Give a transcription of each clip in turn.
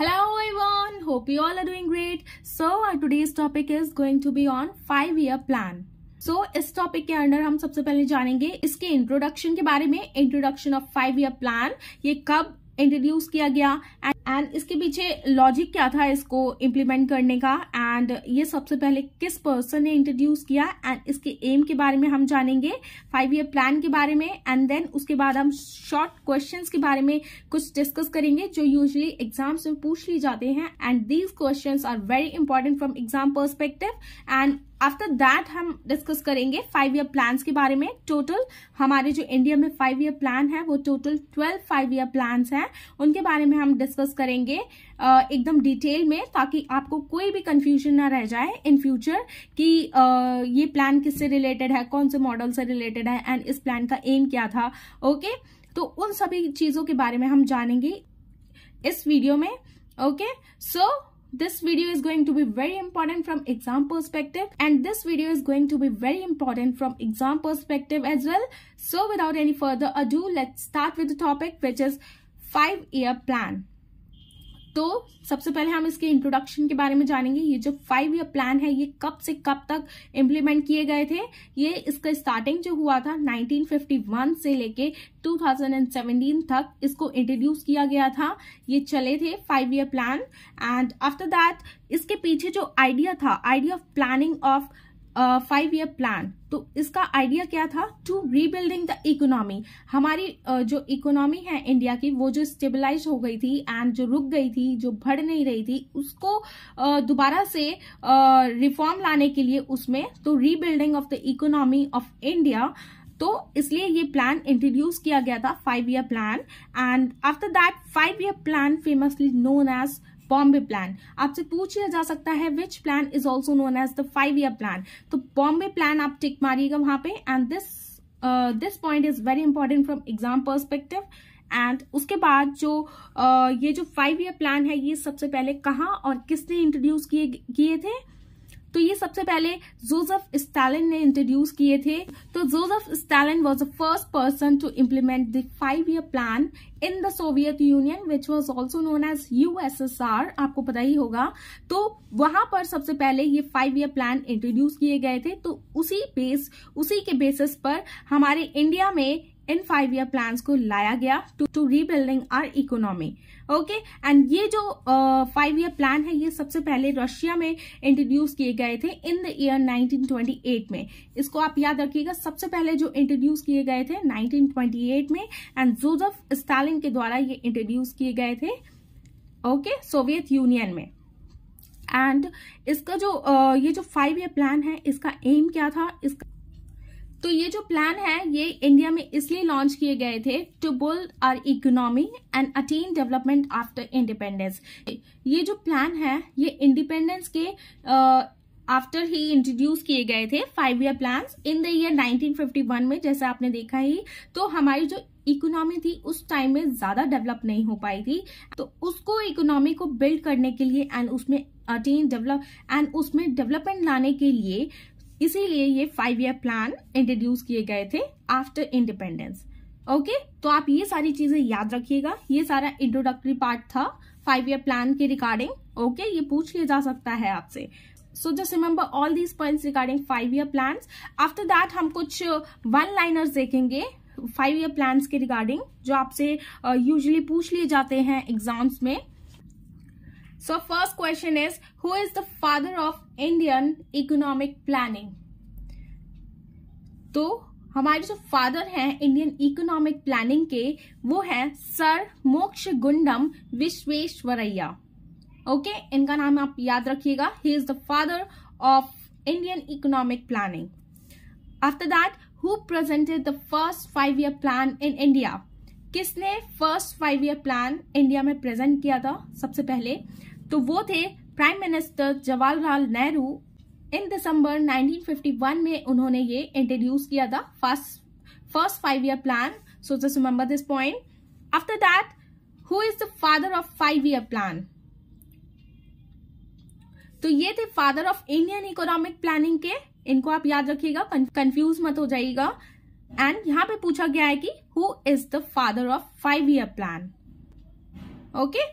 Hello everyone, hope you all are doing great. So our today's topic is going to be on five year plan. So so, इस topic के under हम सबसे पहले जानेंगे इसके introduction के बारे में introduction of five year plan ये कब इंट्रोड्यूस किया गया एंड इसके पीछे लॉजिक क्या था इसको इम्प्लीमेंट करने का एंड ये सबसे पहले किस पर्सन ने इंट्रोड्यूस किया एंड इसके एम के बारे में हम जानेंगे फाइव ईयर प्लान के बारे में एंड देन उसके बाद हम शॉर्ट क्वेश्चन के बारे में कुछ डिस्कस करेंगे जो यूजली एग्जाम्स में पूछ लिए जाते हैं and these question are very important from exam perspective and after that हम डिस्कस करेंगे फाइव ईयर प्लान के बारे में टोटल हमारे जो इंडिया में फाइव ईयर प्लान है वो total twelve five year plan हैं उनके बारे में हम डिस्कस करेंगे एकदम डिटेल में ताकि आपको कोई भी कंफ्यूजन ना रह जाए इन फ्यूचर कि ये प्लान किससे रिलेटेड है कौन से मॉडल से रिलेटेड है एंड इस प्लान का एम क्या था ओके okay? तो उन सभी चीजों के बारे में हम जानेंगे इस वीडियो में okay okay? So so, This video is going to be very important from exam perspective and this video is going to be very important from exam perspective as well. So without any further ado, let's start with the topic which is 5-year plan. तो सबसे पहले हम इसके introduction के बारे में जानेंगे ये जो फाइव ईयर प्लान है ये कब से कब तक इम्प्लीमेंट किए गए थे ये इसका स्टार्टिंग जो हुआ था 1951 से लेके 2017 तक इसको इंट्रोड्यूस किया गया था ये चले थे five year plan and after that इसके पीछे जो आइडिया था idea of planning of five year plan तो इसका आइडिया क्या था टू रीबिल्डिंग द इकोनॉमी हमारी uh, जो इकोनॉमी है इंडिया की वो जो स्टेबलाइज हो गई थी एंड जो रुक गई थी जो बढ़ नहीं रही थी उसको uh, दोबारा से रिफॉर्म uh, लाने के लिए उसमें तो rebuilding of the economy of India तो इसलिए ये प्लान इंट्रोड्यूस किया गया था five year plan and after that five year plan famously known as Bombay plan आपसे पूछ लिया जा सकता है which plan is also known as the five year plan तो बॉम्बे प्लान आप टिक मारिएगा वहां पे and this this point is very important from exam perspective and उसके बाद जो uh, ये जो फाइव ईयर प्लान है ये सबसे पहले कहाँ और किसने इंट्रोड्यूस किए किए थे तो ये सबसे पहले जोसेफ स्टालिन ने इंट्रोड्यूस किए थे तो Joseph Stalin was the first person to implement the five year plan in the Soviet Union which was also known as USSR आपको पता ही होगा तो वहां पर सबसे पहले ये फाइव ईयर प्लान इंट्रोड्यूस किए गए थे तो उसी बेस उसी के बेसिस पर हमारे इंडिया में इन फाइव ईयर प्लान को लाया गया to to rebuilding our economy okay and ये जो फाइव ईयर प्लान है ये सबसे पहले रशिया में इंट्रोड्यूस किए गए थे इन द ईयर 1928 में इसको आप याद रखिएगा सबसे पहले जो इंट्रोड्यूस किए गए थे 1928 में एंड जोजफ स्टालिन के द्वारा ये इंट्रोड्यूस किए गए थे ओके सोवियत यूनियन में एंड इसका जो uh, ये जो फाइव ईयर प्लान है इसका एम क्या था इसका तो ये जो प्लान है ये इंडिया में इसलिए लॉन्च किए गए थे to build our economy and attain development after independence ये जो प्लान है ये इंडिपेंडेंस के आफ्टर uh, ही इंट्रोड्यूस किए गए थे five year plan in the year 1951 में जैसे आपने देखा ही तो हमारी जो इकोनॉमी थी उस टाइम में ज्यादा डेवलप नहीं हो पाई थी तो उसको इकोनॉमी को बिल्ड करने के लिए एंड उसमें अटेन डेवलप एंड उसमें डेवलपमेंट लाने के लिए इसीलिए ये फाइव ईयर प्लान इंट्रोड्यूस किए गए थे आफ्टर इंडिपेंडेंस ओके तो आप ये सारी चीजें याद रखिएगा ये सारा इंट्रोडक्टरी पार्ट था फाइव ईयर प्लान के रिगार्डिंग ओके ये पूछ लिया जा सकता है आपसे so just remember all these point regarding five year plan after that हम कुछ वन लाइनर्स देखेंगे फाइव ईयर प्लान्स के रिगार्डिंग जो आपसे यूजली uh, पूछ लिए जाते हैं एग्जाम्स में so first question is who is the father of Indian economic planning तो हमारे जो फादर हैं इंडियन इकोनॉमिक प्लानिंग के वो हैं सर मोक्ष गुंडम विश्वेश्वरैया ओके okay? इनका नाम आप याद रखिएगा he is the father of Indian economic planning after that who presented the first five year plan in India किसने first five year plan India में प्रेजेंट किया था सबसे पहले तो वो थे prime minister Jawaharlal Nehru in December 1951 में उन्होंने ये इंट्रोड्यूस किया था first first five year plan so just remember this point after that who is the father of five year plan तो ये थे father of Indian economic planning के इनको आप याद रखिएगा कंफ्यूज मत हो जाइएगा एंड यहां पे पूछा गया है कि who is the father of five year plan okay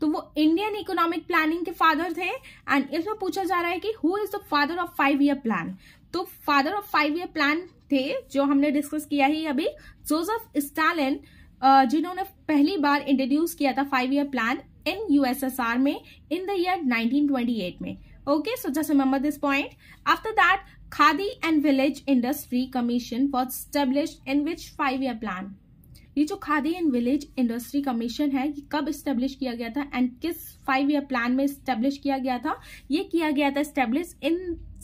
तो वो इंडियन इकोनॉमिक प्लानिंग के फादर थे एंड इसमें पूछा जा रहा है कि who is the father of five year plan तो father of five year plan थे जो हमने डिस्कस किया ही अभी जोसेफ स्टालिन uh, जिन्होंने पहली बार इंट्रोड्यूस किया था five year plan in USSR में इन द ईयर 1928 में okay so just remember this point after that khadi and village industry commission was in which five five year plan ये जो khadi and village industry commission है ये कब establish किया गया था एंड किस फाइव ईयर प्लान में स्टेब्लिश किया गया था ये किया गया था establish in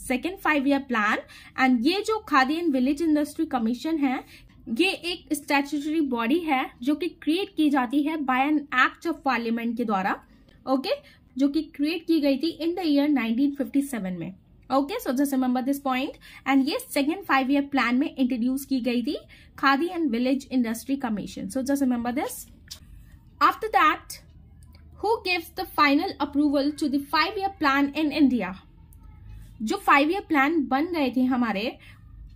second five year plan and ये जो khadi and village industry commission है ये एक स्टैचूटरी बॉडी है जो कि क्रिएट की जाती है by an act of parliament के द्वारा ओके okay? जो कि क्रिएट की गई थी इन द ईयर 1957 में okay so just remember this point and ये सेकेंड फाइव ईयर प्लान में इंट्रोड्यूस की गई थी khadi and village industry commission so just remember this after that who gives the final approval to the five year plan in India जो five year plan बन गए थे हमारे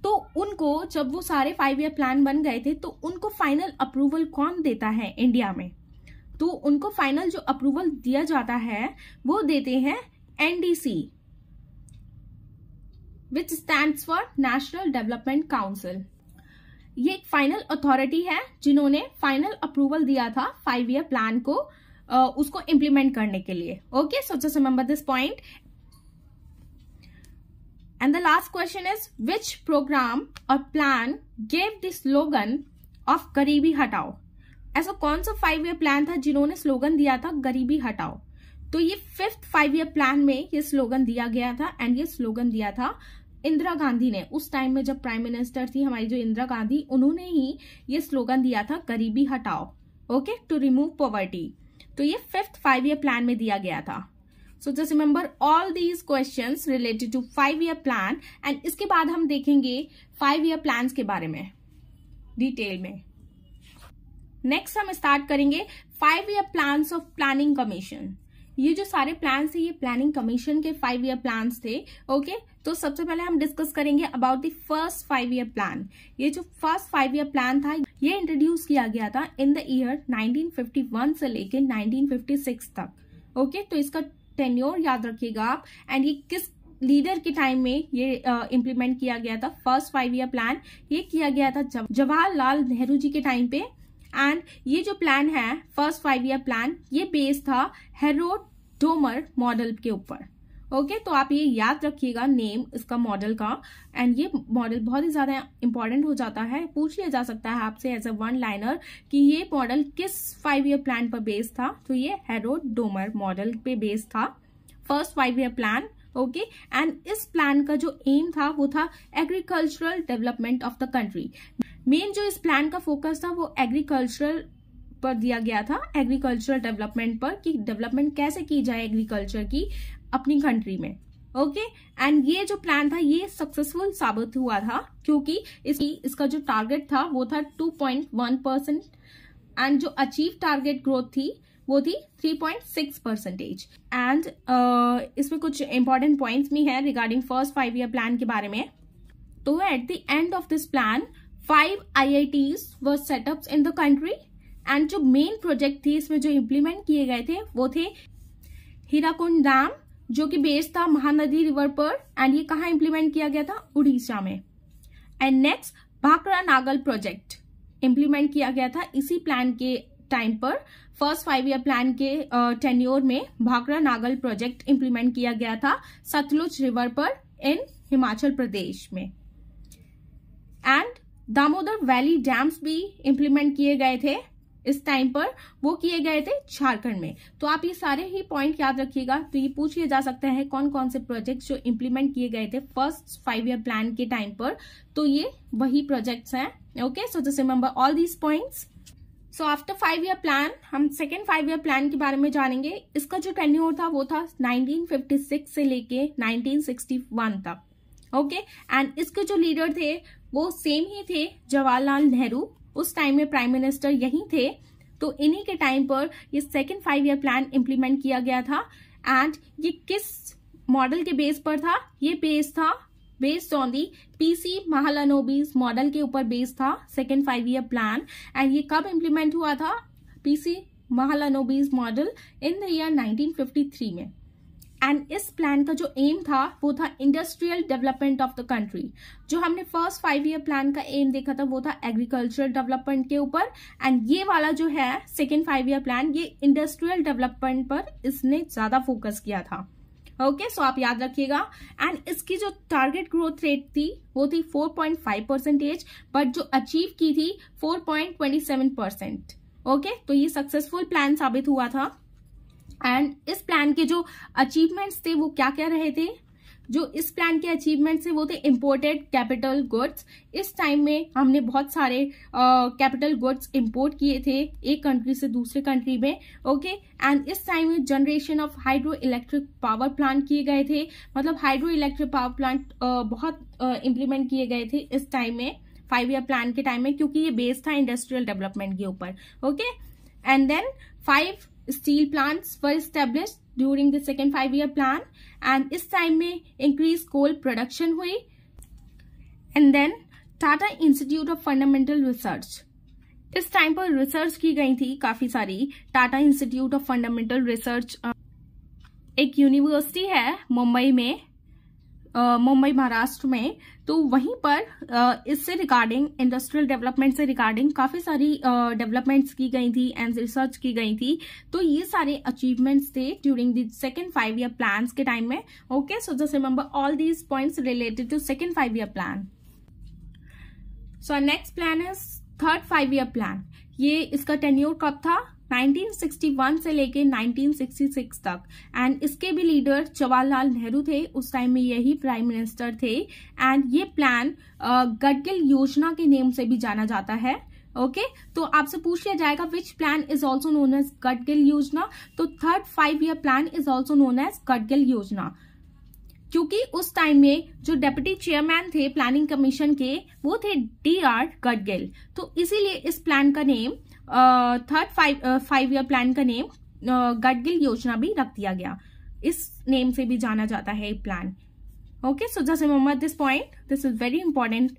तो उनको जब वो सारे फाइव ईयर प्लान बन गए थे तो उनको फाइनल अप्रूवल कौन देता है इंडिया में तो उनको फाइनल जो अप्रूवल दिया जाता है वो देते हैं NDC which stand for national development council ये एक फाइनल अथॉरिटी है जिन्होंने फाइनल अप्रूवल दिया था फाइव ईयर प्लान को uh, उसको इम्प्लीमेंट करने के लिए okay so just remember this point And the last question is which program or plan gave the slogan of गरीबी हटाओ ऐसा कौन सा फाइव ईयर प्लान था जिन्होंने स्लोगन दिया था गरीबी हटाओ तो ये फिफ्थ फाइव ईयर प्लान में ये स्लोगन दिया गया था एंड ये स्लोगन दिया था इंदिरा गांधी ने उस टाइम में जब प्राइम मिनिस्टर थी हमारी जो इंदिरा गांधी उन्होंने ही ये स्लोगन दिया था गरीबी हटाओ ओके टू रिमूव पॉवर्टी तो ये फिफ्थ फाइव ईयर प्लान में दिया गया था so just remember all these question related to five year plan and इसके बाद हम देखेंगे फाइव ईयर प्लान के बारे में डिटेल में नेक्स्ट हम स्टार्ट करेंगे five year plan of planning commission ये जो सारे प्लान थे ये प्लानिंग कमीशन के फाइव ईयर प्लान थे ओके okay? तो सबसे पहले हम डिस्कस करेंगे about the first five year plan ये जो फर्स्ट फाइव ईयर प्लान था ये इंट्रोड्यूस किया गया था इन द ईयर 1951 से लेकर 1956 तक ओके तो इसका टेन्योर याद रखिएगा आप एंड ये किस लीडर के टाइम में ये इम्प्लीमेंट uh, किया गया था फर्स्ट फाइव ईयर प्लान ये किया गया था जवाहरलाल नेहरू जी के टाइम पे एंड ये जो प्लान है फर्स्ट फाइव ईयर प्लान ये बेस्ड था हेरोडोमर मॉडल के ऊपर ओके तो आप ये याद रखिएगा नेम इसका मॉडल का एंड ये मॉडल बहुत ही ज़्यादा इंपॉर्टेंट हो जाता है पूछ लिया जा सकता है आपसे एज अ वन लाइनर कि ये मॉडल किस फाइव ईयर प्लान पर बेस्ड था तो ये हेरोड डोमर मॉडल पे बेस्ड था first five year plan okay and इस प्लान का जो एम था वो था agricultural development of the country main जो इस प्लान का फोकस था वो एग्रीकल्चरल पर दिया गया था एग्रीकल्चरल डेवलपमेंट पर कि डेवलपमेंट कैसे की जाए एग्रीकल्चर की अपनी कंट्री में ओके okay? एंड ये जो प्लान था ये सक्सेसफुल साबित हुआ था क्योंकि इसकी इसका जो टारगेट था वो था 2.1 परसेंट एंड जो अचीव टारगेट ग्रोथ थी वो थी 3.6 परसेंटेज एंड इसमें कुछ इंपॉर्टेंट पॉइंट्स भी हैं regarding first five year plan के बारे में तो at the end of this plan five IITs set up in the country and जो मेन प्रोजेक्ट थी इसमें जो इम्प्लीमेंट किए गए थे वो थे हीराकुंड डैम जो कि बेस्ड था महानदी रिवर पर एंड ये कहाँ इंप्लीमेंट किया गया था उड़ीसा में and next Bhakra Nangal project implement किया गया था इसी प्लान के टाइम पर फर्स्ट फाइव ईयर प्लान के टेन्योर में भाकरा नागल प्रोजेक्ट इंप्लीमेंट किया गया था सतलुज रिवर पर इन हिमाचल प्रदेश में एंड दामोदर वैली डैम्स भी इंप्लीमेंट किए गए थे इस टाइम पर वो किए गए थे झारखंड में तो आप ये सारे ही पॉइंट याद रखिएगा तो ये पूछ लिया जा सकता है कौन कौन से प्रोजेक्ट जो इम्प्लीमेंट किए गए थे फर्स्ट फाइव ईयर प्लान के टाइम पर तो ये वही प्रोजेक्ट्स हैं okay so just remember all these points so after five year plan हम सेकेंड फाइव ईयर प्लान के बारे में जानेंगे इसका जो टेन्योर था वो था 1956 से लेके 1961 तक ओके एंड इसके जो लीडर थे वो सेम ही थे जवाहरलाल नेहरू उस टाइम में प्राइम मिनिस्टर यही थे तो इन्हीं के टाइम पर ये second five year plan implement किया गया था एंड ये किस मॉडल के बेस पर था ये बेस था based on the PC Mahalanobis model के ऊपर बेस्ड था second five year plan and ये कब इम्प्लीमेंट हुआ था PC Mahalanobis model in the year 1953 में एंड इस प्लान का जो एम था वो था industrial development of the country जो हमने फर्स्ट फाइव ईयर प्लान का एम देखा था वो था एग्रीकल्चरल डेवलपमेंट के ऊपर एंड ये वाला जो है सेकेंड फाइव ईयर प्लान ये इंडस्ट्रियल डेवलपमेंट पर इसने ज्यादा फोकस किया था ओके okay, सो so आप याद रखिएगा एंड इसकी जो टारगेट ग्रोथ रेट थी वो थी 4.5 परसेंटेज बट जो अचीव की थी 4.27 परसेंट ओके तो ये सक्सेसफुल प्लान साबित हुआ था एंड इस प्लान के जो अचीवमेंट्स थे वो क्या क्या रहे थे जो इस प्लान के अचीवमेंट्स थे वो थे इम्पोर्टेड कैपिटल गुड्स इस टाइम में हमने बहुत सारे कैपिटल गुड्स इम्पोर्ट किए थे एक कंट्री से दूसरे कंट्री में ओके एंड इस टाइम में generation of hydro electric power plant किए गए थे मतलब हाइड्रो इलेक्ट्रिक पावर प्लांट बहुत इम्प्लीमेंट किए गए थे इस टाइम में फाइव ईयर प्लान के टाइम में क्योंकि ये बेस्ड था इंडस्ट्रियल डेवलपमेंट के ऊपर okay and then five steel plants for establish during the second five year plan and इस टाइम में इंक्रीज कोल प्रोडक्शन हुई and then Tata institute of fundamental research इस टाइम पर रिसर्च की गई थी काफी सारी Tata institute of fundamental research एक यूनिवर्सिटी है मुंबई में मुंबई महाराष्ट्र में तो वहीं पर इससे रिगार्डिंग इंडस्ट्रियल डेवलपमेंट से रिगार्डिंग काफ़ी सारी डेवलपमेंट्स की गई थी एंड रिसर्च की गई थी तो ये सारे अचीवमेंट्स थे during the second five year plan के टाइम में okay so just remember all these points related to second five year plan so next plan is third five year plan ये इसका टेन्यूर कब था 1961 से लेके 1966 तक एंड इसके भी लीडर जवाहरलाल नेहरू थे उस टाइम में यही प्राइम मिनिस्टर थे एंड ये प्लान गडगिल योजना के नेम से भी जाना जाता है ओके okay? तो आपसे पूछ लिया जाएगा which plan is also known as Gadgil योजना तो third five year plan is also known as Gadgil योजना क्योंकि उस टाइम में जो डेप्यूटी चेयरमैन थे प्लानिंग कमीशन के वो थे डी आर गडगिल तो इसीलिए इस प्लान का name third five five year plan का नेम गडगिल योजना भी रख दिया गया इस नेम से भी जाना जाता है प्लान ओके सो जैसे मोहम्मद this point this is very important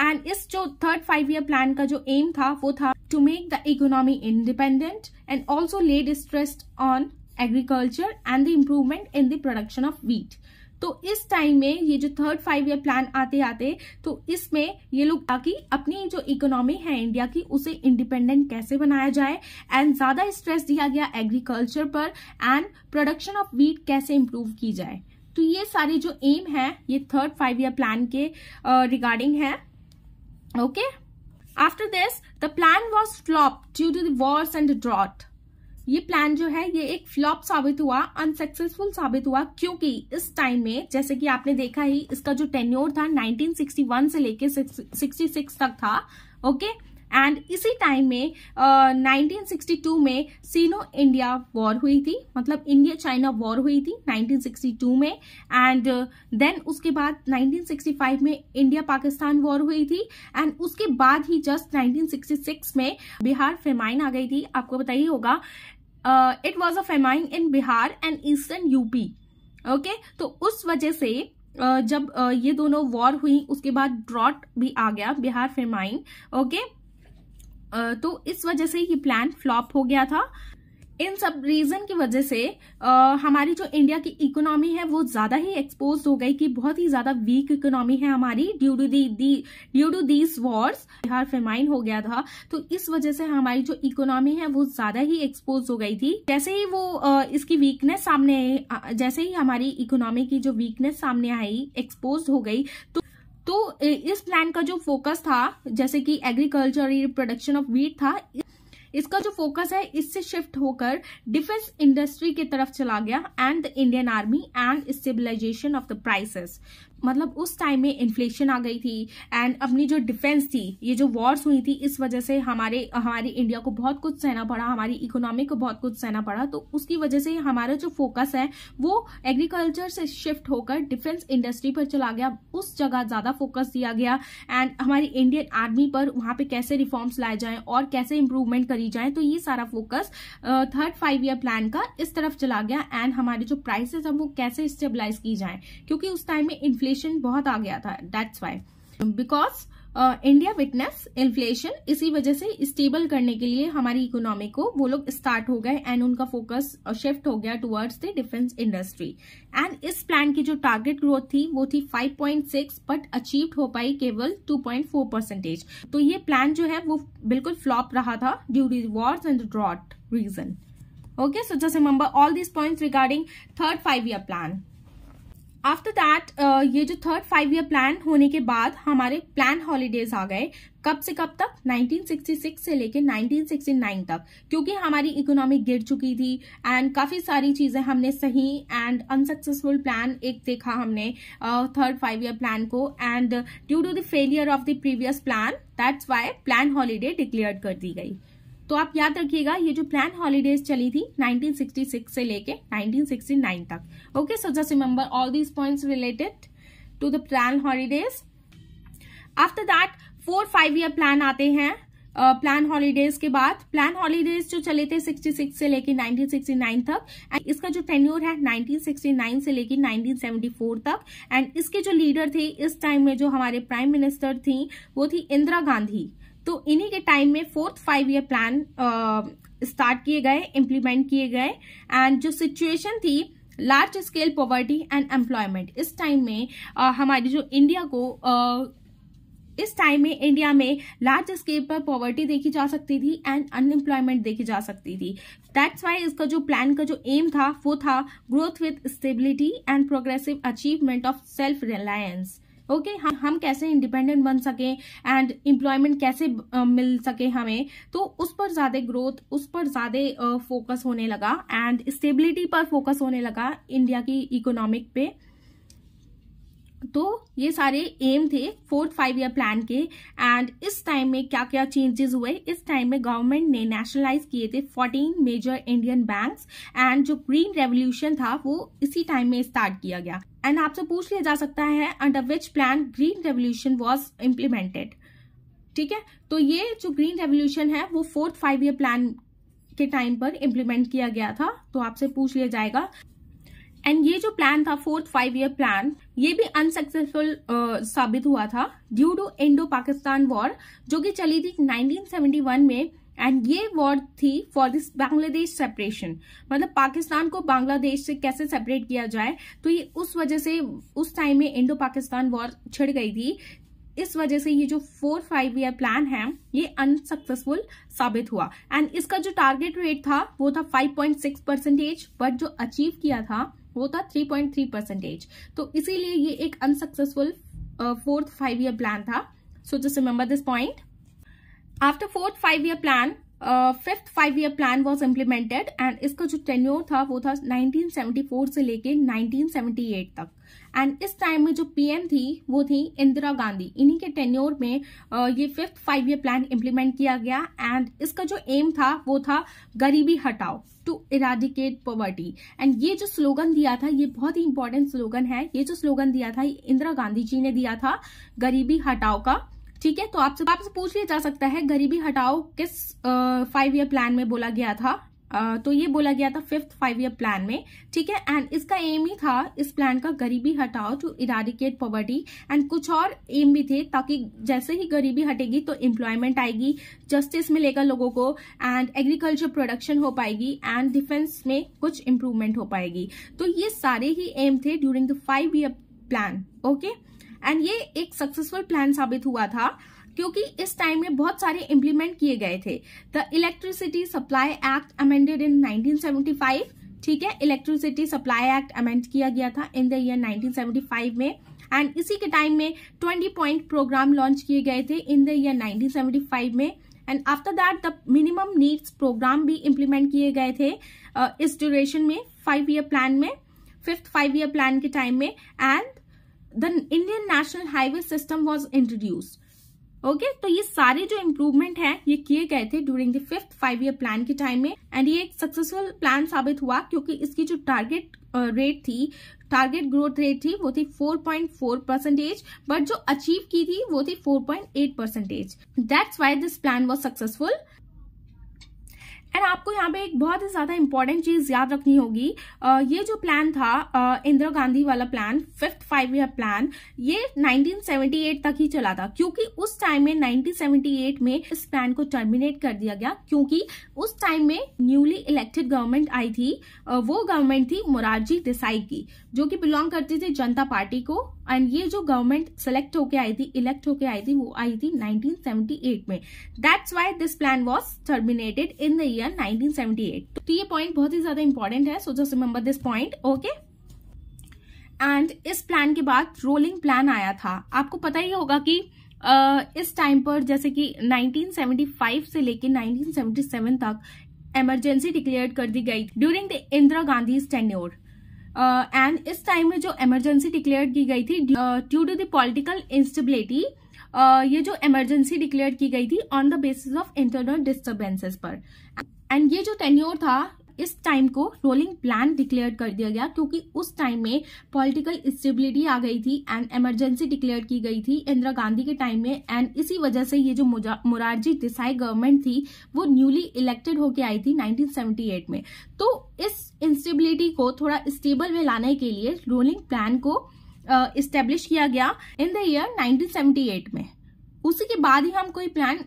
and इस जो थर्ड फाइव ईयर प्लान का जो एम था वो था to make the economy independent and also led stressed on agriculture and the improvement in the production of wheat तो इस time में ये जो थर्ड फाइव ईयर प्लान आते आते तो इसमें ये लोग ताकि अपनी जो इकोनॉमी है इंडिया की उसे इंडिपेंडेंट कैसे बनाया जाए एंड ज्यादा स्ट्रेस दिया गया एग्रीकल्चर पर एंड प्रोडक्शन ऑफ वीट कैसे इंप्रूव की जाए तो ये सारे जो एम है ये थर्ड फाइव ईयर प्लान के रिगार्डिंग uh, है okay after this the plan was flop due to wars and drought ये प्लान जो है ये एक फ्लॉप साबित हुआ अनसक्सेसफुल साबित हुआ क्योंकि इस टाइम में जैसे कि आपने देखा ही इसका जो टेन्योर था 1961 से लेके 66 तक था ओके एंड इसी टाइम में uh, 1962 में सीनो इंडिया वॉर हुई थी मतलब इंडिया चाइना वॉर हुई थी 1962 में एंड देन uh, उसके बाद 1965 में इंडिया पाकिस्तान वॉर हुई थी एंड उसके बाद ही जस्ट 1966 में बिहार फेमाइन आ गई थी आपको बताइए होगा it was a famine in Bihar and eastern UP okay तो उस वजह से uh, जब uh, ये दोनों वॉर हुई उसके बाद ड्रॉट भी आ गया Bihar famine okay okay? uh, तो इस वजह से ये प्लान फ्लॉप हो गया था इन सब रीजन की वजह से आ, हमारी जो इंडिया की इकोनॉमी है वो ज्यादा ही एक्सपोज हो गई कि बहुत ही ज्यादा वीक इकोनॉमी है हमारी due to the due to these wars Bihar famine हो गया था तो इस वजह से हमारी जो इकोनॉमी है वो ज्यादा ही एक्सपोज हो गई थी जैसे ही वो आ, इसकी वीकनेस सामने जैसे ही हमारी इकोनॉमी की जो वीकनेस सामने आई एक्सपोज हो गई तो तो इस प्लान का जो फोकस था जैसे कि एग्रीकल्चर रिप्रोडक्शन ऑफ वीट था इसका जो फोकस है इससे शिफ्ट होकर डिफेंस इंडस्ट्री की तरफ चला गया and the Indian army and stabilization of the prices मतलब उस टाइम में इन्फ्लेशन आ गई थी एंड अपनी जो डिफेंस थी ये जो वॉर्स हुई थी इस वजह से हमारे हमारी इंडिया को बहुत कुछ सहना पड़ा हमारी इकोनॉमी को बहुत कुछ सहना पड़ा तो उसकी वजह से हमारा जो फोकस है वो एग्रीकल्चर से शिफ्ट होकर डिफेंस इंडस्ट्री पर चला गया उस जगह ज़्यादा फोकस दिया गया एंड हमारी इंडियन आर्मी पर वहाँ पर कैसे रिफॉर्म्स लाए जाएँ और कैसे इम्प्रूवमेंट करी जाए तो ये सारा focus third five year plan का इस तरफ चला गया एंड हमारे जो प्राइसेस हैं वो कैसे स्टेबलाइज की जाए क्योंकि उस टाइम में इन्फ्लेशन इन्फ्लेशन बहुत आ गया था that's why because India witness inflation इसी वजह से स्टेबल करने के लिए हमारी इकोनॉमी को वो लोग स्टार्ट हो गए एंड उनका फोकस शिफ्ट uh, हो गया towards the defence industry and इस प्लान की जो टारगेट ग्रोथ थी वो थी 5.6 बट अचीव हो पाई केवल 2.4 परसेंटेज तो ये प्लान जो है वो बिल्कुल फ्लॉप रहा था due the wars and drought reason okay so जैसे remember all this point regarding third five year plan after that uh, ये जो थर्ड फाइव ईयर प्लान होने के बाद हमारे प्लान हॉलीडेज आ गए कब से कब तक 1966 से लेकर 1969 तक क्योंकि हमारी इकोनॉमी गिर चुकी थी एंड काफ़ी सारी चीज़ें हमने सही एंड अनसक्सेसफुल प्लान एक देखा हमने थर्ड फाइव ईयर प्लान को and due to the failure of the previous plan that's why plan holiday declare कर दी गई तो आप याद रखिएगा ये जो प्लान हॉलीडेज चली थी 1966 से लेके 1969 तक okay so just remember all these points related to the plan holidays after that four five year plan आते हैं प्लान uh, हॉलीडेज के बाद प्लान हॉलीडेज जो चले थे 66 से लेके 1969 तक एंड इसका जो टेन्योर है 1969 से लेके 1974 तक एंड इसके जो लीडर थे इस टाइम में जो हमारे प्राइम मिनिस्टर थी वो थी इंदिरा गांधी तो इन्हीं के टाइम में fourth five year plan start किए गए इम्प्लीमेंट किए गए एंड जो सिचुएशन थी large scale poverty and employment इस टाइम में आ, हमारी जो इंडिया को आ, इस टाइम में इंडिया में लार्ज स्केल पर पॉवर्टी देखी जा सकती थी एंड अनएम्प्लॉयमेंट देखी जा सकती थी दैट्स वाई इसका जो प्लान का जो एम था वो था growth with stability and progressive achievement of self reliance okay हम हम कैसे इंडिपेंडेंट बन सकें एंड एम्प्लॉयमेंट कैसे मिल सके हमें तो उस पर ज़्यादा ग्रोथ उस पर ज़्यादा फोकस होने लगा एंड स्टेबिलिटी पर फोकस होने लगा इंडिया की इकोनॉमिक पे तो ये सारे एम थे फोर्थ फाइव ईयर प्लान के एंड इस टाइम में क्या क्या चेंजेस हुए इस टाइम में गवर्नमेंट ने नेशनलाइज किए थे 14 मेजर इंडियन बैंक्स एंड जो ग्रीन रेवोल्यूशन था वो इसी टाइम में स्टार्ट किया गया एंड आपसे पूछ लिया जा सकता है under which plan green revolution was implemented ठीक है तो ये जो ग्रीन रेवोल्यूशन है वो फोर्थ फाइव ईयर प्लान के टाइम पर इम्प्लीमेंट किया गया था तो आपसे पूछ लिया जाएगा एंड ये जो प्लान था फोर्थ फाइव ईयर प्लान ये भी अनसक्सेसफुल uh, साबित हुआ था due to Indo Pakistan war जो कि चली थी 1971 में एंड ये वॉर थी फॉर दिस बांग्लादेश सेपरेशन मतलब पाकिस्तान को बांग्लादेश से कैसे सेपरेट किया जाए तो ये उस वजह से उस टाइम में इंडो पाकिस्तान वॉर छिड़ गई थी इस वजह से ये जो फोर फाइव ईयर प्लान है ये अनसक्सेसफुल साबित हुआ एंड इसका जो टारगेट रेट था वो था 5.6 परसेंटेज बट जो अचीव किया था वो था 3.3 परसेंटेज तो इसीलिए ये एक unsuccessful fourth five year plan था so just remember this point after fourth five year plan fifth five year plan was implemented and इसका जो टेन्योर था वो था 1974 से लेके 1978 तक एंड इस टाइम में जो पीएम थी वो थी इंदिरा गांधी इन्हीं के टेन्योर में ये fifth five year plan implement किया गया एंड इसका जो एम था वो था गरीबी हटाओ टू इराडिकेट पॉवर्टी एंड ये जो स्लोगन दिया था ये बहुत ही इंपॉर्टेंट स्लोगन है ये जो स्लोगन दिया था इंदिरा गांधी जी ने दिया था गरीबी हटाओ का ठीक है तो आपसे आपसे पूछ लिया जा सकता है गरीबी हटाओ किस फाइव ईयर प्लान में बोला गया था आ, तो ये बोला गया था फिफ्थ फाइव ईयर प्लान में ठीक है एंड इसका एम ही था इस प्लान का गरीबी हटाओ टू इराडिकेट पॉवर्टी एंड कुछ और एम भी थे ताकि जैसे ही गरीबी हटेगी तो एम्प्लॉयमेंट आएगी जस्टिस मिलेगा लोगों को एंड एग्रीकल्चर प्रोडक्शन हो पाएगी एंड डिफेंस में कुछ इम्प्रूवमेंट हो पाएगी तो ये सारे ही एम थे during the five year plan okay and ये एक सक्सेसफुल प्लान साबित हुआ था क्योंकि इस टाइम में बहुत सारे इम्प्लीमेंट किए गए थे the electricity supply act amended in 1975 ठीक है इलेक्ट्रिसिटी सप्लाई एक्ट अमेंड किया गया था इन द ईयर 1975 में एंड इसी के टाइम में 20 पॉइंट प्रोग्राम लॉन्च किए गए थे इन द ईयर 1975 में and after that the minimum needs programme भी इम्प्लीमेंट किए गए थे uh, इस ड्यूरेशन में फाइव ईयर प्लान में फिफ्थ फाइव ईयर प्लान के टाइम में and the Indian national highway system was introduced okay okay, तो ये सारे जो इम्प्रूवमेंट है ये किए गए थे during the fifth five year plan के टाइम में एंड ये एक सक्सेसफुल प्लान साबित हुआ क्योंकि इसकी जो टारगेट रेट uh, थी टारगेट ग्रोथ रेट थी वो थी 4.4 परसेंटेज बट जो अचीव की थी वो थी 4.8 percentage that's why this plan was successful and आपको यहाँ पे एक बहुत ही ज़्यादा इंपॉर्टेंट चीज़ याद रखनी होगी आ, ये जो प्लान था इंदिरा गांधी वाला plan fifth five year plan ये 1978 तक ही चला था क्योंकि उस टाइम में 1978 में इस प्लान को टर्मिनेट कर दिया गया क्योंकि उस टाइम में न्यूली इलेक्टेड गवर्नमेंट आई थी आ, वो गवर्नमेंट थी मोरारजी देसाई की जो कि बिलोंग करती थी जनता पार्टी को एंड ये जो गवर्नमेंट सेलेक्ट होके आई थी इलेक्ट होके आई थी वो आई थी 1978 में that's why this plan was terminated in the year 1978 तो ये पॉइंट बहुत ही ज्यादा इंपॉर्टेंट है so just remember this point okay and इस प्लान के बाद रोलिंग प्लान आया था आपको पता ही होगा कि Uh, इस टाइम पर जैसे कि 1975 से लेकर 1977 तक इमरजेंसी डिक्लेयर कर दी गई during the Indira Gandhi stand and इस टाइम में जो इमरजेंसी डिक्लेयर की गई थी due to the political instability ये जो इमरजेंसी डिक्लेयर की गई थी on the basis of internal disturbances पर एंड ये जो टेन्योर था इस टाइम को रोलिंग प्लान डिक्लेयर कर दिया गया क्योंकि उस टाइम में पॉलिटिकल स्टेबिलिटी आ गई थी एंड इमरजेंसी डिक्लेयर की गई थी इंदिरा गांधी के टाइम में एंड इसी वजह से ये जो मुरारजी देसाई गवर्नमेंट थी वो न्यूली इलेक्टेड होके आई थी 1978 में तो इस इंस्टेबिलिटी को थोड़ा स्टेबल में लाने के लिए रोलिंग प्लान को इस्टेब्लिश uh, किया गया इन द ईयर नाइनटीन में उसी के बाद ही हम कोई प्लान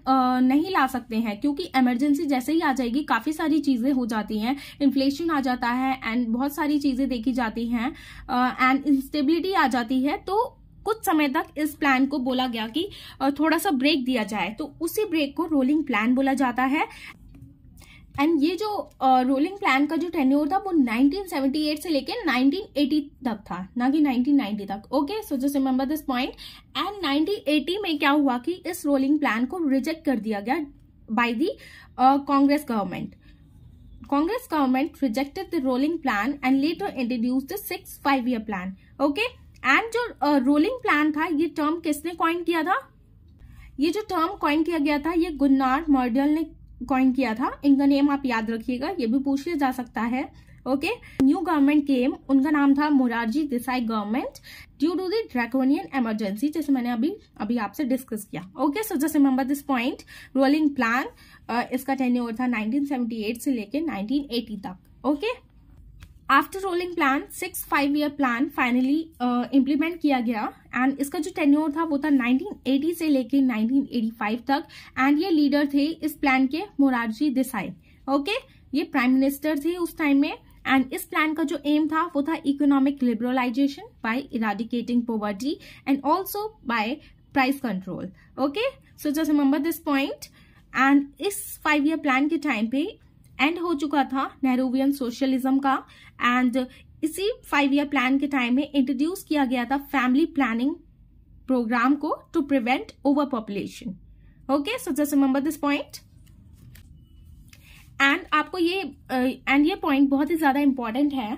नहीं ला सकते हैं क्योंकि इमरजेंसी जैसे ही आ जाएगी काफी सारी चीजें हो जाती हैं इन्फ्लेशन आ जाता है एंड बहुत सारी चीजें देखी जाती हैं एंड इंस्टेबिलिटी आ जाती है तो कुछ समय तक इस प्लान को बोला गया कि थोड़ा सा ब्रेक दिया जाए तो उसी ब्रेक को रोलिंग प्लान बोला जाता है एंड ये जो रोलिंग uh, प्लान का जो टेन्योर था वो 1978 से लेके 1980 तक था ना कि 1990 तक okay so just remember this point and 1980 में क्या हुआ कि इस रोलिंग प्लान को रिजेक्ट कर दिया गया by the Congress government Congress government rejected the rolling plan and later introduce the six five year plan okay and जो रोलिंग uh, प्लान था ये टर्म किसने क्वाइन किया था ये जो टर्म क्वाइन किया गया था ये गुन्नार मॉडल ने कॉइन किया था इनका नेम आप याद रखिएगा ये भी पूछ लिया जा सकता है ओके न्यू गवर्नमेंट केम उनका नाम था Morarji Desai government due to the draconian emergency जैसे मैंने अभी अभी आपसे डिस्कस किया okay so just remember this point rolling plan इसका टेन्योर था 1978 से लेकर 1980 तक okay okay? After rolling plan six five year plan finally implement किया गया एंड इसका जो टेन्योर था वो था 1980 से लेके 1985 तक एंड ये लीडर थे इस प्लान के मोरारजी देसाई ओके okay? ये प्राइम मिनिस्टर थे उस टाइम में एंड इस प्लान का जो एम था वो था economic liberalisation by eradicating poverty and also by price control okay so just remember this point and इस फाइव ईयर प्लान के टाइम पे एंड हो चुका था नेहरूवियन सोशलिज्म का एंड इसी फाइव ईयर प्लान के टाइम में इंट्रोड्यूस किया गया था फैमिली प्लानिंग प्रोग्राम को to prevent over population okay so just remember this point and आपको ये एंड uh, ये पॉइंट बहुत ही ज्यादा इंपॉर्टेंट है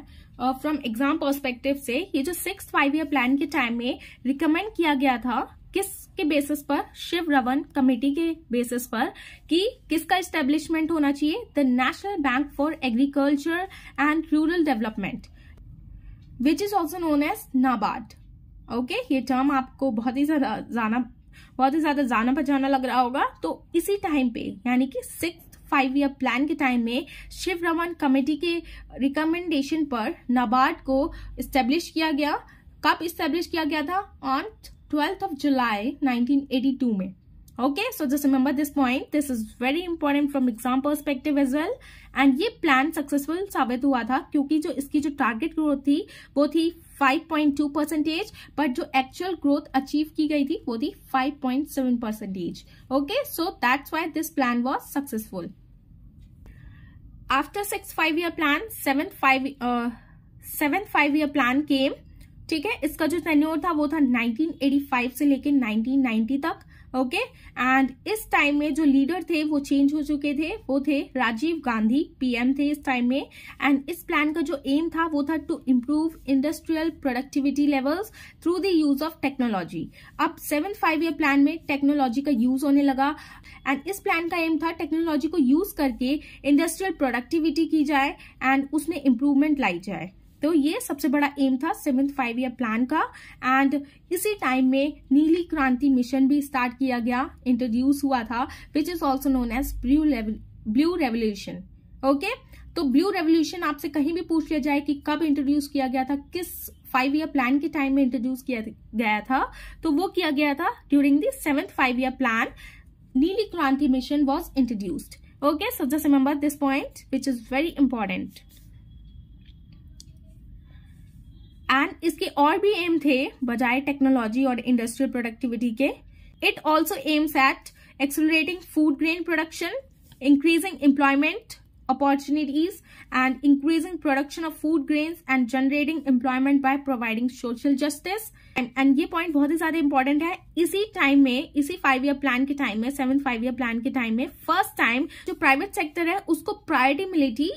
फ्रॉम एग्जाम पर्सपेक्टिव से ये जो सिक्स फाइव ईयर प्लान के टाइम में रिकमेंड किया गया था किस के बेसिस पर शिव रवन कमेटी के बेसिस पर कि किसका इस्टेब्लिशमेंट होना चाहिए the national bank for agriculture and rural development which is also known as NABARD okay ये टर्म आपको बहुत ही ज्यादा जाना बहुत ही ज्यादा जाना पहचाना लग रहा होगा तो इसी टाइम पे यानी कि सिक्स फाइव ईयर प्लान के टाइम में शिव रमन कमेटी के रिकमेंडेशन पर नाबार्ड को इस्टेब्लिश किया गया कब इस्टेब्लिश किया गया था on twelfth of July nineteen eighty two में okay so just remember this point this is very important from exam perspective as well and ये प्लान सक्सेसफुल साबित हुआ था क्योंकि जो इसकी जो टारगेट ग्रोथ थी वो थी 5.2 परसेंटेज बट जो एक्चुअल ग्रोथ अचीव की गई थी वो थी 5.7 percentage okay so that's why this plan was successful after six five year plan seven five seven five year plan came ठीक है इसका जो टेन्योर था वो था 1985 से लेकर 1990 तक ओके एंड इस टाइम में जो लीडर थे वो चेंज हो चुके थे वो थे राजीव गांधी पीएम थे इस टाइम में एंड इस प्लान का जो एम था वो था to improve industrial productivity levels through the use of technology अब सेवन फाइव ईयर प्लान में टेक्नोलॉजी का यूज होने लगा एंड इस प्लान का एम था टेक्नोलॉजी को यूज करके इंडस्ट्रियल प्रोडक्टिविटी की जाए एंड उसमें इम्प्रूवमेंट लाई जाए तो ये सबसे बड़ा एम था सेवेंथ फाइव ईयर प्लान का एंड इसी टाइम में नीली क्रांति मिशन भी स्टार्ट किया गया इंट्रोड्यूस हुआ था which is also known as blue blue revolution okay तो ब्लू रेवल्यूशन आपसे कहीं भी पूछ लिया जाए कि कब इंट्रोड्यूस किया गया था किस फाइव ईयर प्लान के टाइम में इंट्रोड्यूस किया गया था तो वो किया गया था during the seventh five year plan नीली क्रांति mission was introduced okay so just remember this point which is very important and इसके और भी एम थे बजाय टेक्नोलॉजी और इंडस्ट्रियल प्रोडक्टिविटी के it also aims at accelerating food grain production increasing employment opportunities and increasing production of food grain and generating employment by providing social justice and ये point बहुत ही ज्यादा इंपॉर्टेंट है इसी टाइम में इसी फाइव ईयर प्लान के time में सेवन फाइव ईयर प्लान के टाइम में फर्स्ट टाइम जो प्राइवेट सेक्टर है उसको प्रायोरिटी मिली थी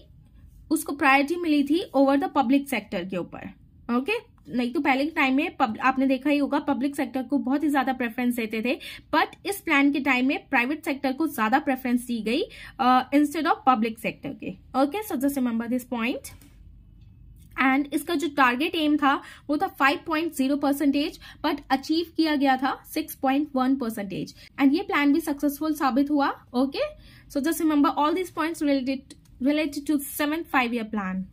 उसको प्रायोरिटी मिली थी ओवर द पब्लिक सेक्टर के ऊपर ओके नहीं तो पहले के टाइम में पब, आपने देखा ही होगा पब्लिक सेक्टर को बहुत ही ज्यादा प्रेफरेंस देते थे बट इस प्लान के टाइम में प्राइवेट सेक्टर को ज्यादा प्रेफरेंस दी गई इंस्टेड ऑफ पब्लिक सेक्टर के okay so just remember this point and इसका जो टारगेट एम था वो था 5.0 परसेंटेज बट अचीव किया गया था 6.1 परसेंटेज एंड ये प्लान भी सक्सेसफुल साबित हुआ okay so just remember all this points related related to seven five year plan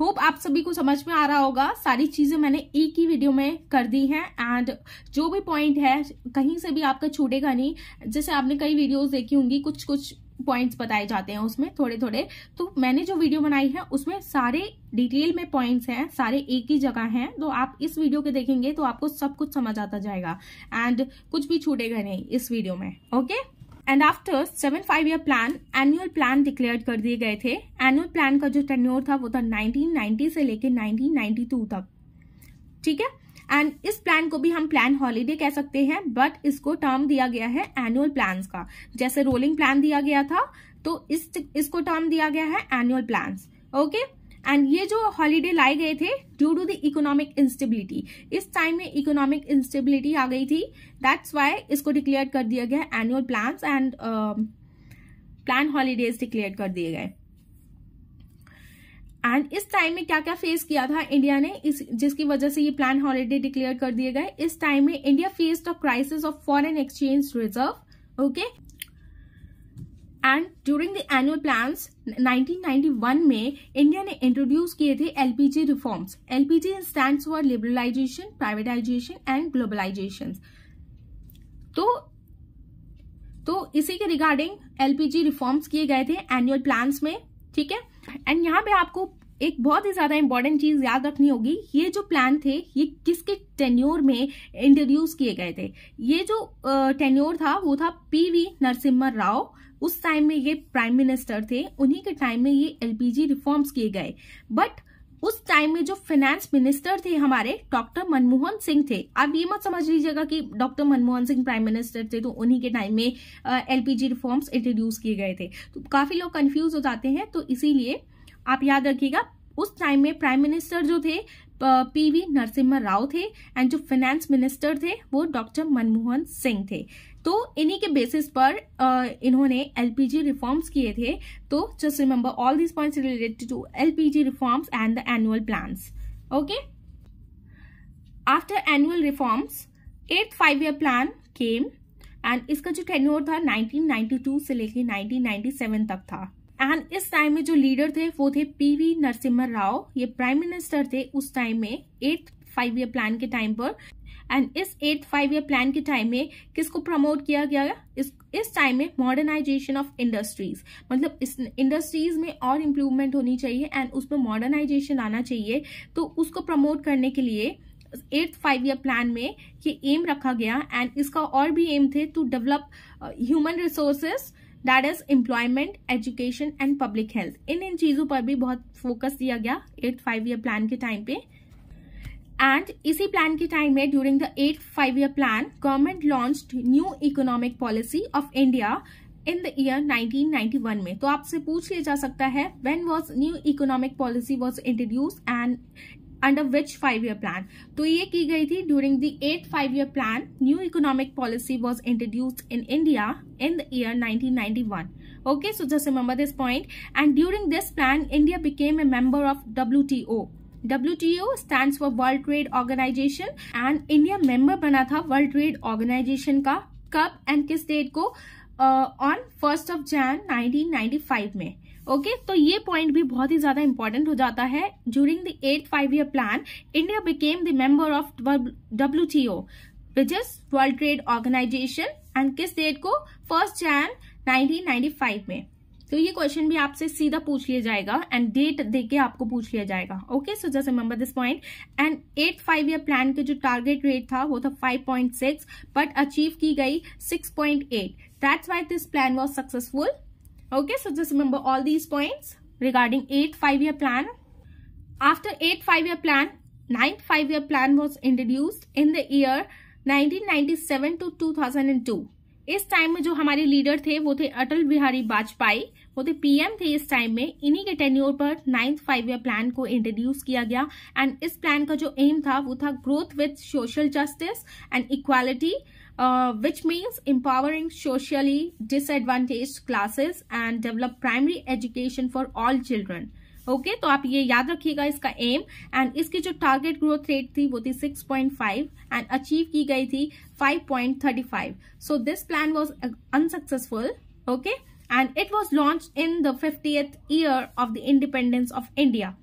hope आप सभी को समझ में आ रहा होगा सारी चीजें मैंने एक ही वीडियो में कर दी हैं एंड जो भी पॉइंट है कहीं से भी आपका छूटेगा नहीं जैसे आपने कई वीडियोस देखी होंगी कुछ कुछ पॉइंट्स बताए जाते हैं उसमें थोड़े थोड़े तो मैंने जो वीडियो बनाई है उसमें सारे डिटेल में पॉइंट्स हैं सारे एक ही जगह हैं तो आप इस वीडियो के देखेंगे तो आपको सब कुछ समझ आता जाएगा एंड कुछ भी छूटेगा नहीं इस वीडियो में okay and after seven five year plan annual plan declare कर दिए गए थे एनुअल प्लान का जो टेन्योर था वो था 1990 से लेकर 1992 तक ठीक है एंड इस प्लान को भी हम प्लान हॉलीडे कह सकते हैं बट इसको टर्म दिया गया है एनुअल प्लान का जैसे रोलिंग प्लान दिया गया था तो इस इसको टर्म दिया गया है annual plan okay okay? And ये जो हॉलीडे लाए गए थे due to the economic instability इस टाइम में इकोनॉमिक इंस्टेबिलिटी आ गई थी दैट्स वाई इसको डिक्लेयर कर दिया गया annual plan and plan holidays declare कर दिए गए एंड इस टाइम में क्या क्या फेस किया था इंडिया ने इस जिसकी वजह से ये प्लान हॉलीडे डिक्लेयर कर दिए गए इस टाइम में India faced a crisis of foreign exchange reserve okay and during the annual plan 1991 में इंडिया ने इंट्रोड्यूस किए थे LPG reforms LPG stand for liberalisation privatisation and globalisation तो तो इसी के रिगार्डिंग एलपीजी रिफॉर्म्स किए गए थे एनुअल प्लान्स में ठीक है एंड यहाँ पे आपको एक बहुत ही ज़्यादा इंपॉर्टेंट चीज़ याद रखनी होगी ये जो प्लान थे ये किसके टेन्योर में इंट्रोड्यूस किए गए थे ये जो टेन्योर था वो था पीवी नरसिम्हा राव उस टाइम में ये प्राइम मिनिस्टर थे उन्हीं के टाइम में ये एलपीजी रिफॉर्म्स किए गए बट उस टाइम में जो फाइनेंस मिनिस्टर थे हमारे डॉक्टर मनमोहन सिंह थे आप ये मत समझ लीजिएगा कि doctor Manmohan Singh prime minister थे तो उन्हीं के टाइम में एलपीजी रिफॉर्म्स इंट्रोड्यूस किए गए थे तो काफी लोग कंफ्यूज हो जाते हैं तो इसीलिए आप याद रखिएगा उस टाइम में प्राइम मिनिस्टर जो थे पीवी नरसिम्हा राव थे एंड जो फाइनेंस मिनिस्टर थे वो डॉक्टर मनमोहन सिंह थे तो इन्हीं के बेसिस पर इन्होंने एलपीजी रिफॉर्म्स किए थे तो just remember all this points related to LPG reforms and the annual plans okay after annual reforms eight five year plan came and इसका जो टेन्योर था 1992 से लेकर 1997 तक था एंड इस टाइम में जो लीडर थे वो थे पीवी नरसिम्हा राव ये प्राइम मिनिस्टर थे उस टाइम में एट फाइव ईयर प्लान के टाइम पर एंड इस एट्थ फाइव ईयर प्लान के टाइम में किसको प्रमोट किया गया इस इस टाइम में मॉडर्नाइजेशन ऑफ इंडस्ट्रीज मतलब इस इंडस्ट्रीज में और इम्प्रूवमेंट होनी चाहिए एंड उसमें मॉडर्नाइजेशन आना चाहिए तो उसको प्रमोट करने के लिए एट्थ फाइव ईयर प्लान में ये एम रखा गया एंड इसका और भी एम थे to develop human resources that is employment education and public health इन इन चीजों पर भी बहुत फोकस दिया गया एट फाइव ईयर प्लान के टाइम पे एंड इसी प्लान के टाइम में during the eight five year plan government launch new economic policy of India in the year 1991 में तो आपसे पूछ लिया जा सकता है when was new economic policy was introduce and under which five year plan तो ये की गई थी during the eight five year plan new economic policy was introduced in India in the year 1991. Okay, so just remember this point. And during this plan, India became a member of WTO. WTO stands for World Trade Organization and India member बना था World Trade Organization का कब and किस date को on first of Jain 1995 में okay तो ये point भी बहुत ही ज्यादा इंपॉर्टेंट हो जाता है during the eight five year plan India became the member of W T O which is world trade organisation and किस डेट को फर्स्ट जैन फाइव में तो ये क्वेश्चन भी आपसे सीधा पूछ लिया जाएगा एंड डेट देके आपको पूछ लिया जाएगा okay so just remember this point and eight five year plan के जो टारगेट रेट था वो था 5.6 बट अचीव की गई 6.8 that's why this plan was successful Okay, so just remember all these points regarding 8th 5-year plan. After 8th 5-year plan, 9th 5-year plan was introduced in the year 1997 to 2002. इस time में जो हमारे leader थे वो थे अटल बिहारी वाजपेयी वो थे PM थे इस टाइम में इन्हीं के टेन्योर पर नाइन्थ फाइव ईयर प्लान को इंट्रोड्यूस किया गया एंड इस प्लान का जो एम था वो था growth with social justice and equality Uh, which means empowering socially disadvantaged classes and develop primary education for all children. okay, तो आप ये याद रखिएगा इसका aim and इसकी जो टारगेट ग्रोथ रेट थी वो थी 6.5 एंड अचीव की 5.35 So this plan was unsuccessful. Okay, and it was launched in the 50th year of the independence of India.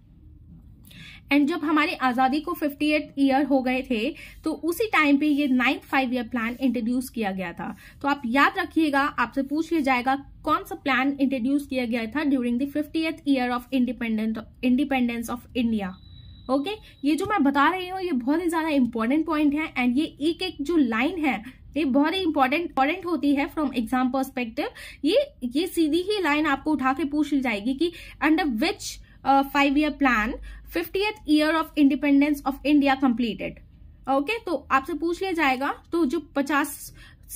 And जब हमारी आजादी को फिफ्टी ईयर हो गए थे तो उसी टाइम पे ये ninth five year plan introduce किया गया था तो आप याद रखिएगा आपसे पूछ लिया जाएगा कौन सा प्लान इंट्रोड्यूस किया गया था during the fifty year of independent independence of India okay okay? ये जो मैं बता रही हूँ ये बहुत ही ज्यादा इंपॉर्टेंट पॉइंट है एंड ये एक एक जो लाइन है ये बहुत ही इंपॉर्टेंट इंपॉर्टेंट होती है फ्रॉम एग्जाम पर्सपेक्टिव ये ये सीधी ही लाइन आपको उठा के पूछ ली जाएगी कि under which five year plan fiftieth year of independence of India completed okay तो आपसे पूछ लिया जाएगा तो जो पचास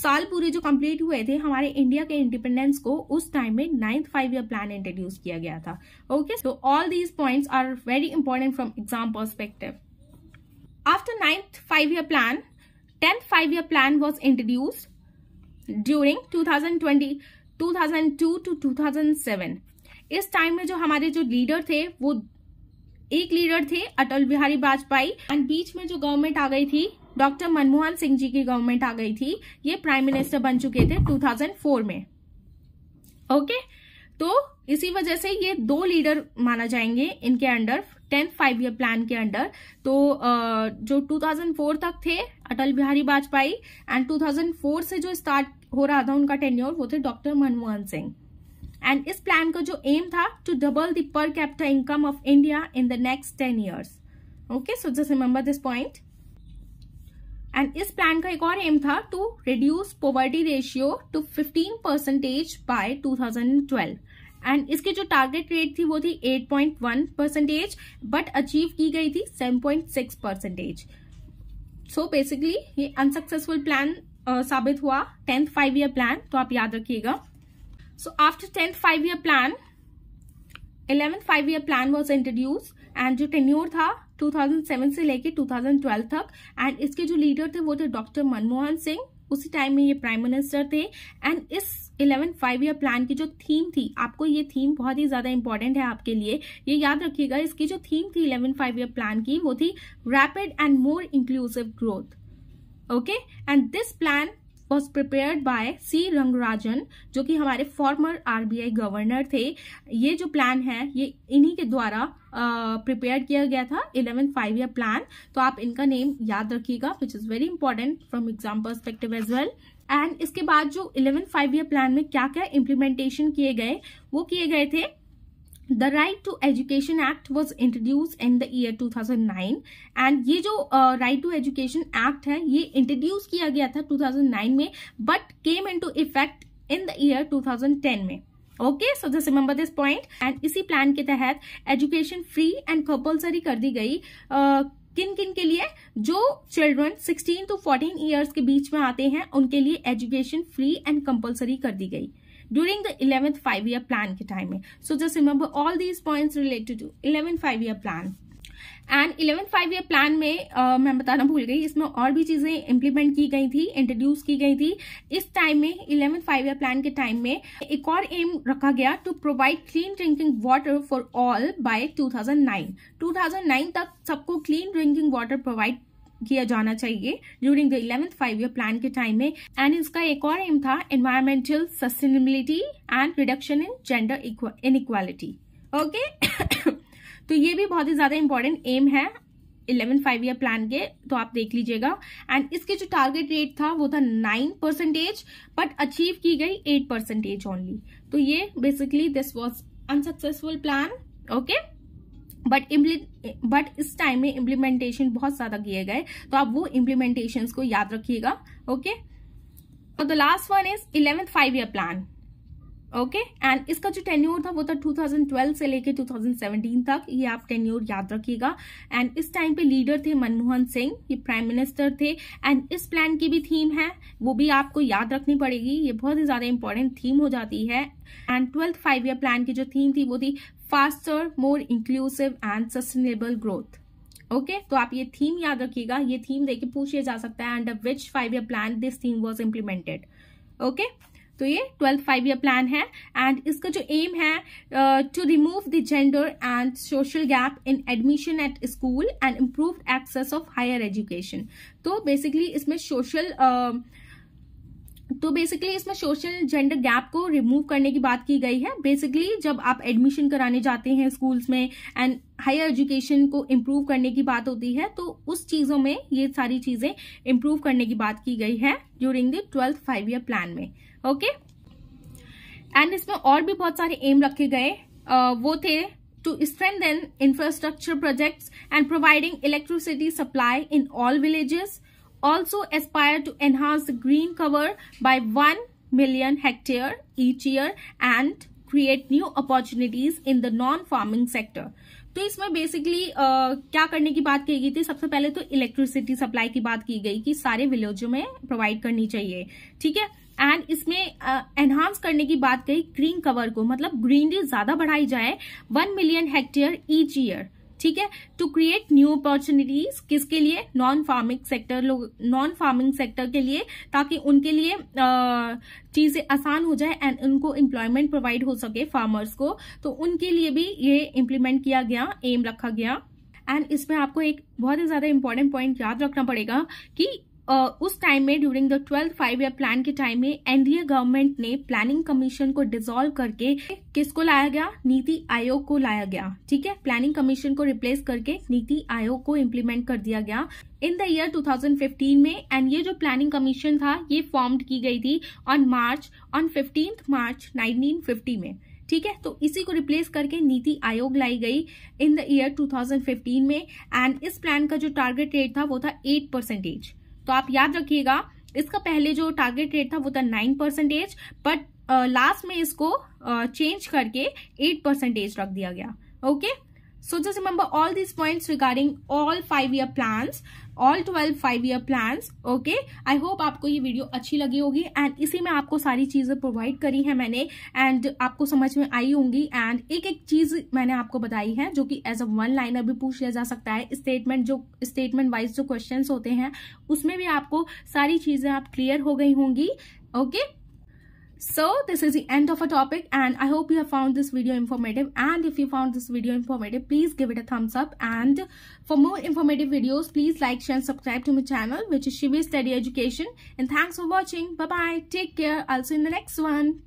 साल पूरे जो कंप्लीट हुए थे हमारे इंडिया के इंडिपेंडेंस को उस टाइम में ninth five year plan introduce किया गया था okay so all these point are very important from exam perspective after ninth five year plan tenth five year plan was introduced during two thousand twenty two thousand two two two thousand seven इस time में जो हमारे जो leader थे वो एक leader थे Atal Bihari Vajpayee and बीच में जो गवर्नमेंट आ गई थी डॉक्टर मनमोहन सिंह जी की गवर्नमेंट आ गई थी ये प्राइम मिनिस्टर बन चुके थे 2004 में ओके तो इसी वजह से ये दो लीडर माना जाएंगे इनके under tenth five year plan के अंडर तो जो 2004 तक थे अटल बिहारी वाजपेयी एंड 2004 से जो स्टार्ट हो रहा था उनका टेन्योर वो थे डॉक्टर मनमोहन सिंह एंड इस प्लान का जो एम था to double the capital income of India in the next ten years okay so just remember this point and इस प्लान का एक और एम था to reduce poverty ratio to fifteen percentage by two thousand and इसके जो target rate थी वो थी eight point one percentage but achieve की गई थी seven point six percentage so basically ये अनसक्सेसफुल प्लान uh, साबित हुआ टेंथ फाइव ईयर प्लान तो आप याद रखिएगा So after 10th five-year plan, 11th five-year plan was introduced and jo tenure tha 2007 se leke 2012 तक एंड इसके जो लीडर थे वो थे डॉक्टर मनमोहन सिंह उसी टाइम में ये प्राइम मिनिस्टर थे एंड इस इलेवन फाइव ईयर प्लान की जो थीम थी आपको ये थीम बहुत ही ज्यादा इंपॉर्टेंट है आपके लिए ये याद रखिएगा इसकी जो थीम थी इलेवन फाइव ईयर प्लान की वो थी rapid and more inclusive growth okay and this plan was prepared by C Rangarajan जो कि हमारे फॉर्मर आरबीआई गवर्नर थे ये जो प्लान है ये इन्हीं के द्वारा प्रिपेयर किया गया था इलेवन फाइव ईयर प्लान तो आप इनका नेम याद रखिएगा which is very important from exam perspective as well and इसके बाद जो इलेवन फाइव ईयर प्लान में क्या क्या इम्प्लीमेंटेशन किए गए वो किए गए थे the right to education act was introduce in the year nine and ये जो राइट टू एजुकेशन एक्ट है ये इंट्रोड्यूस किया गया था टू थाउजेंड नाइन में but came into effect in the year ten में okay so just remember this point and इसी प्लान के तहत एजुकेशन फ्री एंड कंपल्सरी कर दी गई uh, किन किन के लिए जो चिल्ड्रन 16 टू 14 इयर्स के बीच में आते हैं उनके लिए एजुकेशन फ्री एंड कंपल्सरी कर दी गई during the 11th five-year plan ke time mein. So just remember all these points related to 11th five-year plan. And eleven five year plan में uh, मैं बताना भूल गई इसमें और भी चीज़ें इम्प्लीमेंट की गई थी इंट्रोड्यूस की गई थी इस टाइम में इलेवन फाइव ईयर प्लान के टाइम में एक और एम रखा गया to provide clean drinking water for all by 2009 2009 तक सबको क्लीन ड्रिंकिंग वाटर प्रोवाइड किया जाना चाहिए during the eleventh five year plan के टाइम में एंड इसका एक और एम था environmental sustainability and reduction in gender inequality okay तो ये भी बहुत ही ज्यादा इंपॉर्टेंट एम है इलेवन फाइव ईयर प्लान के तो आप देख लीजिएगा एंड इसके जो टारगेट रेट था वो था नाइन परसेंटेज बट अचीव की गई एट परसेंटेज ओनली तो ये basically this was unsuccessful plan okay but but इस टाइम में इम्प्लीमेंटेशन बहुत ज्यादा किए गए तो आप वो इम्प्लीमेंटेशन को याद रखिएगा ओके और the last one is eleventh five year plan okay and इसका जो टेन्योर था वो था 2012 से लेके 2017 तक ये आप टेन्यूर याद रखिएगा एंड इस टाइम पे लीडर थे मनमोहन सिंह ये प्राइम मिनिस्टर थे एंड इस प्लान की भी थीम है वो भी आपको याद रखनी पड़ेगी ये बहुत ही ज़्यादा इंपॉर्टेंट थीम हो जाती है and twelfth five year plan की जो थीम थी वो थी faster, more inclusive and sustainable growth. Okay okay, तो आप ये थीम याद रखिएगा ये थीम देके पूछे जा सकता है under which five year plan this theme was implemented okay तो ये ट्वेल्थ फाइव ईयर प्लान है एंड इसका जो एम है to remove the gender and social gap in admission at school and improve access of higher education तो basically इसमें social uh, तो basically इसमें सोशल जेंडर गैप को रिमूव करने की बात की गई है बेसिकली जब आप एडमिशन कराने जाते हैं स्कूल्स में एंड हायर एजुकेशन को इम्प्रूव करने की बात होती है तो उस चीज़ों में ये सारी चीज़ें इम्प्रूव करने की बात की गई है during the twelfth five year plan में ओके okay? एंड इसमें और भी बहुत सारे एम रखे गए uh, वो थे to strengthen infrastructure projects and providing electricity supply in all villages also aspire to enhance the green cover by 1 million hectare each year and create new opportunities in the non farming sector तो इसमें basically uh, क्या करने की बात की गई थी सबसे पहले तो इलेक्ट्रिसिटी सप्लाई की बात की गई कि सारे विलेजों में प्रोवाइड करनी चाहिए ठीक है एंड इसमें एनहांस uh, करने की बात कही ग्रीन कवर को मतलब ग्रीनरी ज्यादा बढ़ाई जाए one million hectare each year ठीक है टू क्रिएट न्यू अपॉर्चुनिटीज किसके लिए नॉन फार्मिंग सेक्टर लोग नॉन फार्मिंग सेक्टर के लिए ताकि उनके लिए चीजें आसान हो जाए एंड उनको एम्प्लॉयमेंट प्रोवाइड हो सके फार्मर्स को तो उनके लिए भी ये इम्प्लीमेंट किया गया एम रखा गया एंड इसमें आपको एक बहुत ही ज्यादा इम्पोर्टेंट पॉइंट याद रखना पड़ेगा कि उस टाइम में during the twelfth five year plan के टाइम में एनडीए गवर्नमेंट ने प्लानिंग कमीशन को डिसॉल्व करके किसको लाया गया नीति आयोग को लाया गया ठीक है प्लानिंग कमीशन को रिप्लेस करके नीति आयोग को इम्प्लीमेंट कर दिया गया इन द ईयर 2015 में एंड ये जो प्लानिंग कमीशन था ये फॉर्म्ड की गई थी on March on fifteen March nineteen में ठीक है तो इसी को रिप्लेस करके नीति आयोग लाई गई इन द ईयर 2015 में एंड इस प्लान का जो टारगेट रेट था वो था एट परसेंटेज तो आप याद रखिएगा इसका पहले जो टारगेट रेट था वो था नाइन परसेंटेज बट लास्ट में इसको चेंज uh, करके एट परसेंटेज रख दिया गया okay so just remember all this points regarding all five year plans all twelve five year plan okay I hope आपको ये वीडियो अच्छी लगी होगी एंड इसी में आपको सारी चीज़ें प्रोवाइड करी है मैंने एंड आपको समझ में आई होंगी एंड एक एक चीज़ मैंने आपको बताई है जो कि एज अ वन लाइनर भी पूछ लिया जा सकता है स्टेटमेंट जो स्टेटमेंट वाइज जो क्वेश्चन होते हैं उसमें भी आपको सारी चीज़ें आप क्लियर हो गई होंगी okay okay? so this is the end of a topic and i hope you have found this video informative and if you found this video informative please give it a thumbs up and for more informative videos please like share and subscribe to my channel which is shivi study education and thanks for watching bye bye take care i'll see you in the next one